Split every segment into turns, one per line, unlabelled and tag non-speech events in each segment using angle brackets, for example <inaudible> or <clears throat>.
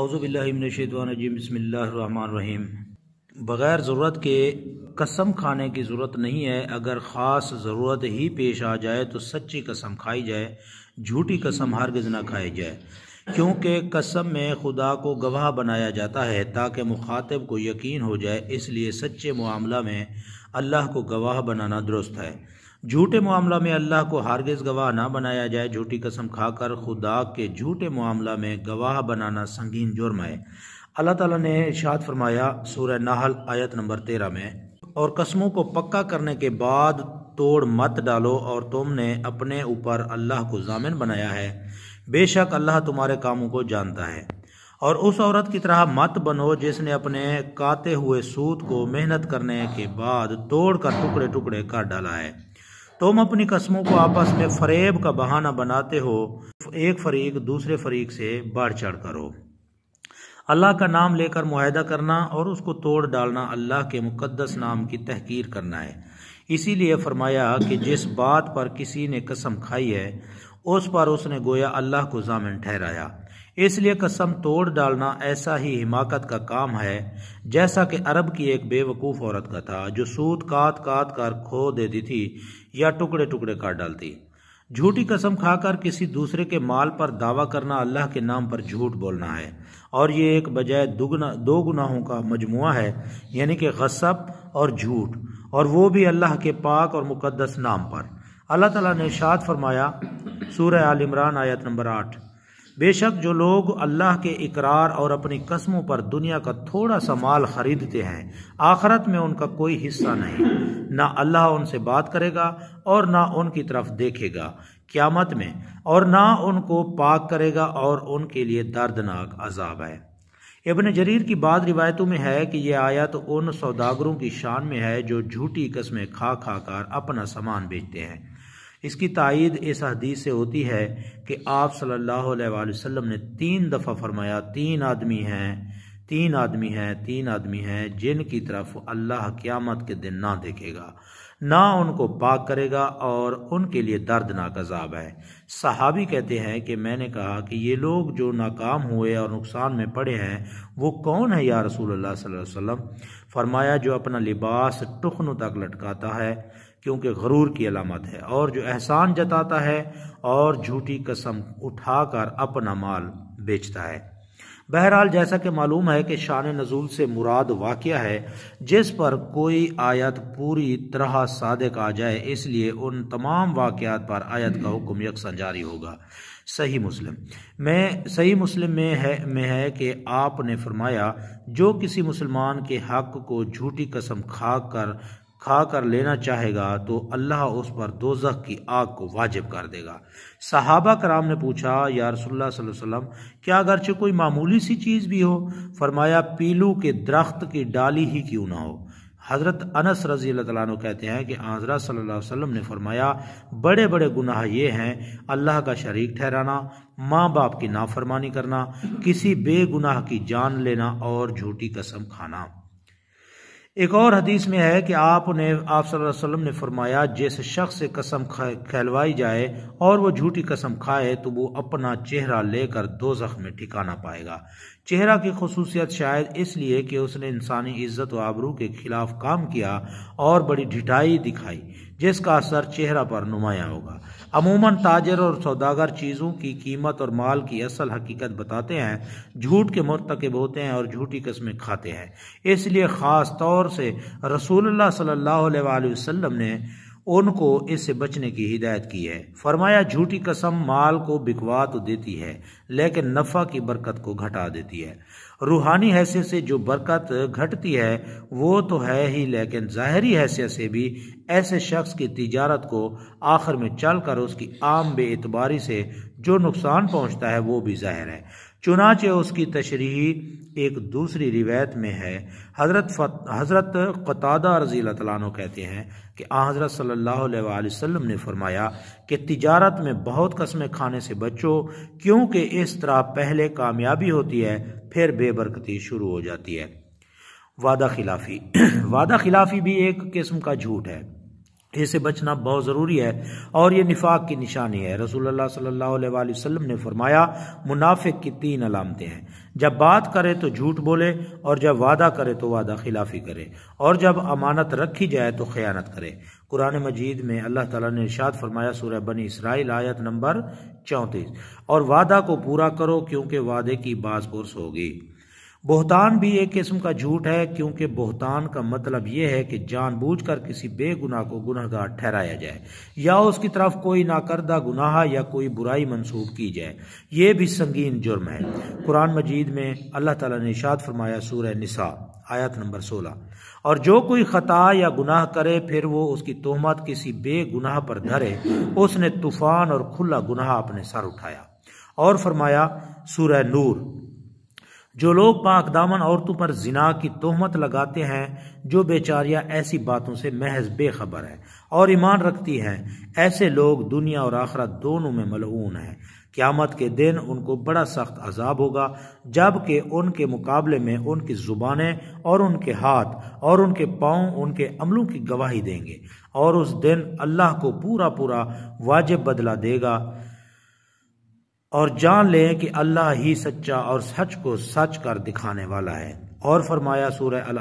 अवज़ुबिल्लिमिनशवानजीम बसमीम बग़ैर ज़रूरत के कसम खाने की ज़रूरत नहीं है अगर ख़ास ज़रूरत ही पेश आ जाए तो सच्ची कसम खाई जाए झूठी कसम हरगज़ ना खाई जाए क्योंकि कसम में खुदा को गवाह बनाया जाता है ताकि मुखातब को यकीन हो जाए इसलिए सच्चे मामला में अल्लाह को गवाह बनाना दुरुस्त है झूठे मामला में अल्लाह को हारगज गवाह ना बनाया जाए झूठी कसम खाकर खुदा के झूठे मामला में गवाह बनाना संगीन जुर्म है अल्लाह ताला ने इर्शाद फरमाया सूर्य नाहल आयत नंबर तेरह में और कस्मों को पक्का करने के बाद तोड़ मत डालो और तुमने अपने ऊपर अल्लाह को जामिन बनाया है बेशक अल्लाह तुम्हारे कामों को जानता है और उस औरत की तरह मत बनो जिसने अपने काते हुए सूत को मेहनत करने के बाद तोड़ कर टुकड़े टुकड़े कर डाला है तुम अपनी कस्मों को आपस में फरेब का बहाना बनाते हो एक फरीक दूसरे फरीक से बढ़ चढ़ करो अल्लाह का नाम लेकर माहदा करना और उसको तोड़ डालना अल्लाह के मुकद्दस नाम की तहकीर करना है इसीलिए फरमाया कि जिस बात पर किसी ने कसम खाई है उस पर उसने गोया अल्लाह को जामिन ठहराया इसलिए कसम तोड़ डालना ऐसा ही हिमाकत का काम है जैसा कि अरब की एक बेवकूफ़ औरत का था जो सूद काट काट कर खो देती थी या टुकड़े टुकड़े काट डालती झूठी कसम खाकर किसी दूसरे के माल पर दावा करना अल्लाह के नाम पर झूठ बोलना है और ये एक बजाय दुगना दो गुनाहों का मजमु है यानी कि गसब और झूठ और वो भी अल्लाह के पाक और मुकदस नाम पर अल्लाह तला ने शाद फरमाया सूर्य आल इमरान आयत नंबर आठ बेशक जो लोग अल्लाह के इकरार और अपनी कस्मों पर दुनिया का थोड़ा सा माल खरीदते हैं आखरत में उनका कोई हिस्सा नहीं ना अल्लाह उनसे बात करेगा और ना उनकी तरफ देखेगा क्यामत में और ना उनको पाक करेगा और उनके लिए दर्दनाक अजाब है इबन जरीर की बात रिवायतों में है कि यह आयत उन सौदागरों की शान में है जो झूठी कस्में खा खा कर अपना सामान बेचते हैं इसकी तइद इस हदीस से होती है कि आप सल्लल्लाहु अलैहि वसल्लम ने तीन दफ़ा फरमाया तीन आदमी हैं तीन आदमी हैं तीन आदमी हैं जिनकी तरफ अल्लाह क़्यामत के दिन ना देखेगा ना उनको पाक करेगा और उनके लिए दर्दनाक अजाब है सहाबी कहते हैं कि मैंने कहा कि ये लोग जो नाकाम हुए और नुकसान में पड़े हैं वो कौन है या रसूल अल्लाह वसल्लम फरमाया जो अपना लिबास टखनों तक लटकाता है क्योंकि गरूर की अलामत है और जो एहसान जताता है और झूठी कसम उठाकर अपना माल बेचता है बहरहाल जैसा कि मालूम है कि शान नजूल से मुराद वाक़ है जिस पर कोई आयत पूरी तरह सादक आ जाए इसलिए उन तमाम वाक़ात पर आयत का हुक्म यकसा जारी होगा सही मुस्लिम में सही मुस्लिम में है में है कि आपने फरमाया जो किसी मुसलमान के हक को झूठी कसम खा कर खा कर लेना चाहेगा तो अल्लाह उस पर दोजख की आग को वाजिब कर देगा सहाबा कराम ने पूछा या रसोल्ला वसम क्या अगरचे कोई मामूली सी चीज़ भी हो फरमाया पीलू के दरख्त की डाली ही क्यों ना हो हज़रत अनस रजी तु कहते हैं कि आजरा सल्ला अलैहि ने फरमाया बड़े बड़े गुनाह ये हैं अल्लाह का शरीक ठहराना माँ बाप की नाफरमानी करना किसी बेगुनाह की जान लेना और झूठी कसम खाना एक और हदीस में है कि आपने आप सल्लल्लाहु अलैहि वसल्लम ने फरमाया जिस शख्स से कसम खिलवाई जाए और वो झूठी कसम खाए तो वो अपना चेहरा लेकर दो में ठिकाना पाएगा चेहरा की खसूसियत शायद इसलिए कि उसने इंसानी इज्जत व आबरू के खिलाफ काम किया और बड़ी ढिठाई दिखाई जिसका असर चेहरा पर नुमाया होगा अमूमन ताजर और सौदागर चीज़ों की कीमत और माल की असल हकीकत बताते हैं झूठ के मरतकब होते हैं और झूठी कस्में खाते हैं इसलिए ख़ास तौर से रसूल सल्ला वसम ने उनको इससे बचने की हिदायत की है फरमाया झूठी कसम माल को बिकवा तो देती है लेकिन नफ़ा की बरकत को घटा देती है रूहानी हैसियत से जो बरकत घटती है वो तो है ही लेकिन ज़ाहरी हैसियत से भी ऐसे शख्स की तिजारत को आखिर में चल कर उसकी आम बेतबारी से जो नुकसान पहुँचता है वो भी ज़ाहिर है चुनाचे उसकी तशरी एक दूसरी रिवायत में है हज़रत हज़रत कतादा रज़ी तु कहते हैं कि आ हज़रत सल्लल्लाहु ने फरमाया कि तिजारत में बहुत कस्में खाने से बचो क्योंकि इस तरह पहले कामयाबी होती है फिर बेबरकती शुरू हो जाती है वादा खिलाफी <clears throat> वादा खिलाफी भी एक किस्म का झूठ है इसे बचना बहुत ज़रूरी है और ये निफाक की निशानी है रसूलुल्लाह सल्लल्लाहु अलैहि वसल्लम ने फरमाया मुनाफिक की तीन अलामतें हैं जब बात करे तो झूठ बोले और जब वादा करे तो वादा खिलाफी करे और जब अमानत रखी जाए तो ख़यानत करे कुरान मजीद में अल्लाह ताला ने इरशाद फरमाया सूरह बनी इसराइल आयत नंबर चौंतीस और वादा को पूरा करो क्योंकि वादे की बाज पुरस होगी बोहतान भी एक किस्म का झूठ है क्योंकि बोहतान का मतलब यह है कि जानबूझकर किसी बेगुनाह को गुनहगार ठहराया जाए या उसकी तरफ कोई नाकर्दा गुनाह या कोई बुराई मंसूब की जाए यह भी संगीन जुर्म है कुरान मजीद में अल्लाह ताला ने इशाद फरमाया सूर निसा आयत नंबर सोलह और जो कोई ख़ता या गुनाह करे फिर वो उसकी तोहमत किसी बेगुनाह पर धरे उसने तूफ़ान और खुला गुनाह अपने सर उठाया और फरमाया सूर नूर जो लोग पाक दामन औरतों पर जिना की तोहमत लगाते हैं जो बेचारियां ऐसी बातों से महज बेखबर है और ईमान रखती हैं ऐसे लोग दुनिया और आखरत दोनों में मलहून हैं क़्यामत के दिन उनको बड़ा सख्त अजाब होगा जबकि उनके मुकाबले में उनकी ज़ुबानें और उनके हाथ और उनके पाँव उनके अमलों की गवाही देंगे और उस दिन अल्लाह को पूरा पूरा वाजिब बदला देगा और जान लें कि अल्लाह ही सच्चा और सच को सच कर दिखाने वाला है और फरमाया सूर्य अल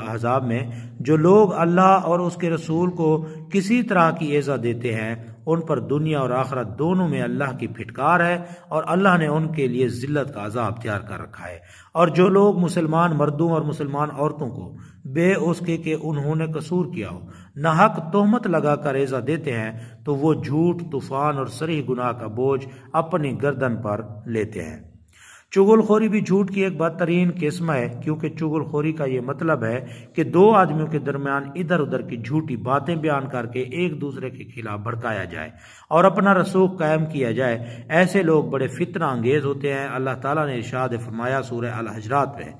में जो लोग अल्लाह और उसके रसूल को किसी तरह की ऐजा देते हैं उन पर दुनिया और आखरत दोनों में अल्लाह की फिटकार है और अल्लाह ने उनके लिए ज़िल्लत का अजाब तैयार कर रखा है और जो लोग मुसलमान मर्दों और मुसलमान औरतों को बे उसके के उन्होंने कसूर किया हो नाहक तोहमत लगा कर रेजा देते हैं तो वो झूठ तूफान और सरी गुनाह का बोझ अपनी गर्दन पर लेते हैं चुगलखोरी भी झूठ की एक बदतरीन किस्म है क्योंकि चुगलखोरी का ये मतलब है कि दो आदमियों के दरमियान इधर उधर की झूठी बातें बयान करके एक दूसरे के खिलाफ भड़काया जाए और अपना रसूख कायम किया जाए ऐसे लोग बड़े फितना अंगेज होते हैं अल्लाह ताला ने इरशाद फरमाया सूर्य अल हजरात में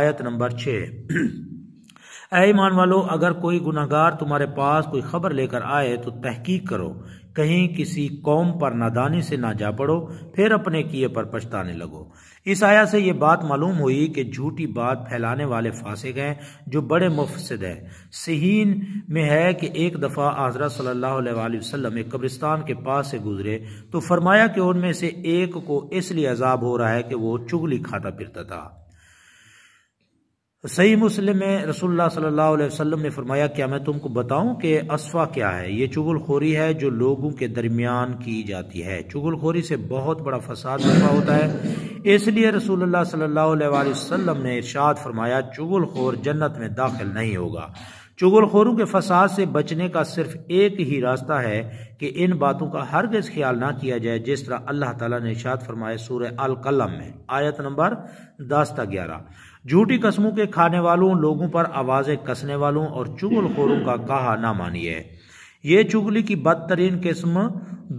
आयत नंबर छः <clears throat> ऐमान ईमान वालो अगर कोई गुनागार तुम्हारे पास कोई खबर लेकर आए तो तहकीक करो कहीं किसी कौम पर नादानी से ना जा पड़ो फिर अपने किए पर पछताने लगो इस आया से ये बात मालूम हुई कि झूठी बात फैलाने वाले फासिक हैं जो बड़े मुफसद हैं सहीन में है कि एक दफ़ा आजरा सल्लल्लाहु अलैहि वसल्लम एक कब्रिस्तान के पास से गुजरे तो फरमाया कि उनमें से एक को इसलिए अजाब हो रहा है कि वो चुगली खाता फिरता था तो सही मुस्लिम में रसोल्ला सल्ला अलैहि ने फरमाया क्या मैं तुमको बताऊं कि असवा क्या है ये चुगलखोरी है जो लोगों के दरमियान की जाती है चुगलखोरी से बहुत बड़ा फसाद पैदा होता है इसलिए रसूलुल्लाह सल्ला अलैहि ने इर्शाद फरमाया चुगलखोर जन्नत में दाखिल नहीं होगा चुगलखोरों के फसाद से बचने का सिर्फ एक ही रास्ता है कि इन बातों का हरगज़ ख्याल ना किया जाए जिस तरह अल्लाह तला ने इर्शाद फरमाया सूर्य अलकलम में आयत नंबर दस तक ग्यारह झूठी कस्मों के खाने वालों लोगों पर आवाज़ें कसने वालों और चुगलखोरों का कहा ना मानिए यह चुगली की बदतरीन किस्म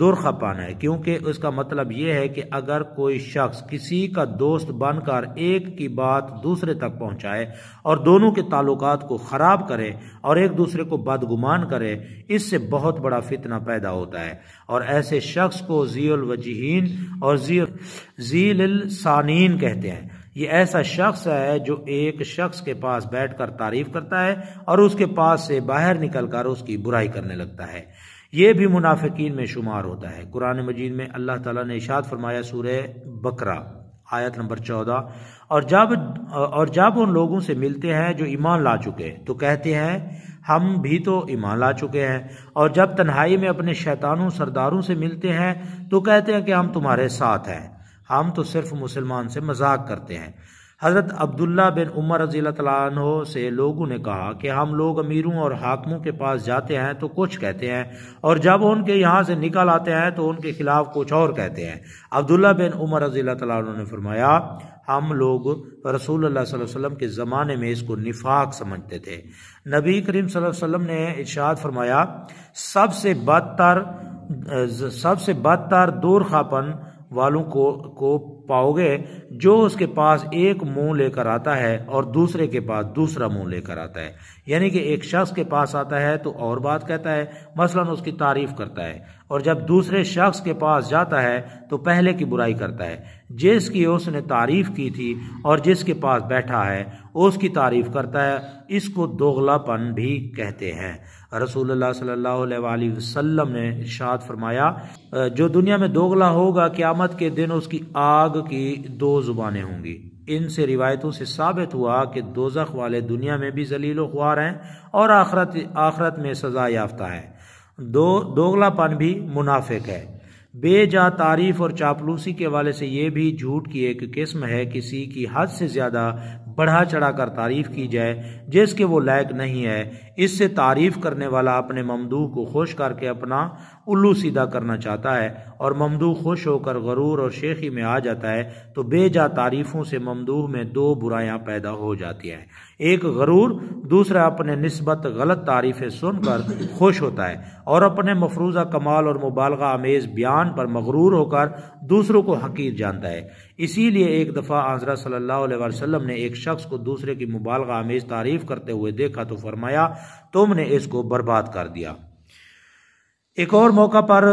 दुरखापन है क्योंकि उसका मतलब यह है कि अगर कोई शख्स किसी का दोस्त बनकर एक की बात दूसरे तक पहुंचाए और दोनों के ताल्लुक को ख़राब करे और एक दूसरे को बदगुमान करे इससे बहुत बड़ा फितना पैदा होता है और ऐसे शख्स को जील वजहीन और जील सानीन कहते हैं ये ऐसा शख्स है जो एक शख्स के पास बैठकर तारीफ करता है और उसके पास से बाहर निकलकर उसकी बुराई करने लगता है ये भी मुनाफिकीन में शुमार होता है कुरान मजीद में अल्लाह ताला ने इशाद फरमाया सूर बकरा आयत नंबर चौदह और जब और जब उन लोगों से मिलते हैं जो ईमान ला चुके तो कहते हैं हम भी तो ईमान ला चुके हैं और जब तन्हाई में अपने शैतानों सरदारों से मिलते हैं तो कहते हैं कि हम तुम्हारे साथ हैं हम तो सिर्फ मुसलमान से मजाक करते हैं हज़रत अब्दुल्ला बिन उमर रजील्ला तु से लोगों ने कहा कि हम लोग अमीरों और हाकमों के पास जाते हैं तो कुछ कहते हैं और जब उनके यहाँ से निकल आते हैं तो उनके खिलाफ कुछ और कहते हैं अब्दुल्ला बिन उमर रजी तु ने फरमाया हम लोग रसूल अल्लाह के ज़माने में इसको निफाक समझते थे नबी करीम वसल्लम ने इर्शाद फरमाया सबसे बदतर सबसे बदतर दूरखापन वालों को को पाओगे जो उसके पास एक मुंह लेकर आता है और दूसरे के पास दूसरा मुंह लेकर आता है यानी कि एक शख्स के पास आता है तो और बात कहता है मसलन उसकी तारीफ करता है और जब दूसरे शख्स के पास जाता है तो पहले की बुराई करता है जिसकी उसने तारीफ की थी और जिसके पास बैठा है उसकी तारीफ करता है इसको दोगलापन भी कहते हैं रसूल सल्लाम ने इरशाद फरमाया जो दुनिया में दोगला होगा क़्यामत के दिन उसकी आग की दो ज़ुबानें होंगी इनसे रिवायतों से साबित हुआ कि दोजख वाले दुनिया में भी जलील ख्वार हैं और आखरत आखरत में सज़ा याफ्ता है दो दोगलापन भी मुनाफिक है बेजा तारीफ और चापलूसी के वाले से ये भी झूठ की एक किस्म है किसी की हद से ज़्यादा बढ़ा चढ़ाकर तारीफ़ की जाए जिसके वो लायक नहीं है इससे तारीफ़ करने वाला अपने ममदू को खुश करके अपना उल्लू सीधा करना चाहता है और ममदू खुश होकर गरूर और शेखी में आ जाता है तो बेजा तारीफ़ों से ममदू में दो बुराइयाँ पैदा हो जाती हैं एक गरूर दूसरा अपने नस्बत गलत तारीफ़ें सुनकर खुश होता है और अपने मफरूज़ा कमाल और मुबालगा आमेज़ बयान पर मगरूर होकर दूसरों को हकीर जानता है इसीलिए एक दफ़ा आजरा सल्लल्लाहु अलैहि वसल्लम ने एक शख्स को दूसरे की मुबालग आमेज तारीफ करते हुए देखा तो फरमाया तुमने इसको बर्बाद कर दिया एक और मौका पर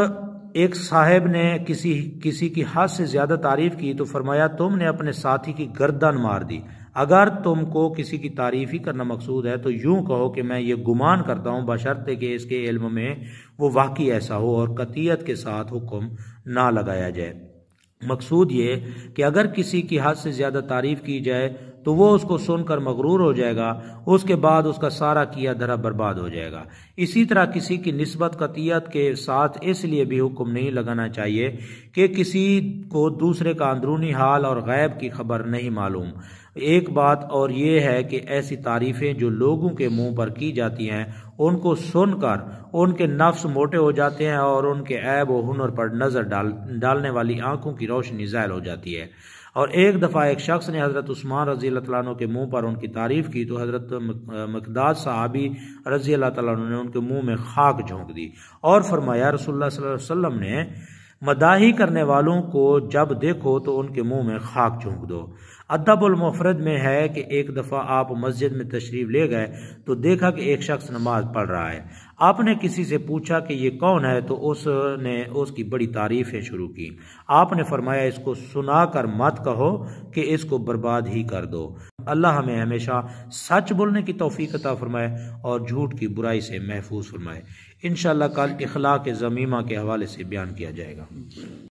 एक साहब ने किसी किसी की हद से ज़्यादा तारीफ की तो फरमाया तुमने अपने साथी की गर्दन मार दी अगर तुमको किसी की तारीफ ही करना मकसूद है तो यूं कहो कि मैं ये गुमान करता हूँ बशर्ते कि इसके इल्म में वो वाकई ऐसा हो और कतीयत के साथ हुक्म ना लगाया जाए मकसूद ये कि अगर किसी की हद से ज़्यादा तारीफ़ की जाए तो वो उसको सुनकर मगरूर हो जाएगा उसके बाद उसका सारा किया धरा बर्बाद हो जाएगा इसी तरह किसी की नस्बत कतियत के साथ इसलिए भी हुक्म नहीं लगाना चाहिए कि किसी को दूसरे का अंदरूनी हाल और गैब की खबर नहीं मालूम एक बात और ये है कि ऐसी तारीफ़ें जो लोगों के मुंह पर की जाती हैं उनको सुनकर उनके नफ्स मोटे हो जाते हैं और उनके ऐब व हुनर पर नज़र डाल डालने वाली आंखों की रोशनी ज़ायल हो जाती है और एक दफ़ा एक शख्स ने हज़रत उस्मान रज़ी तैन के मुंह पर उनकी तारीफ़ की तो हज़रत मकदाद साहबी रज़ी तैन ने उनके मुंह में खाक झोंक दी और फरमाया रसोल्ला वसम ने मदाही करने वालों को जब देखो तो उनके मुंह में खाक झोंक दो अदबुलमफरद में है कि एक दफ़ा आप मस्जिद में तशरीफ़ ले गए तो देखा कि एक शख्स नमाज पढ़ रहा है आपने किसी से पूछा कि ये कौन है तो उसने उसकी बड़ी तारीफ़ें शुरू की आपने फरमाया इसको सुना कर मत कहो कि इसको बर्बाद ही कर दो अल्लाह हमें हमेशा सच बोलने की तोफ़ीक अता फरमाए और झूठ की बुराई से महफूज फरमाए इन कल अखलाक ज़मीमा के हवाले से बयान किया जाएगा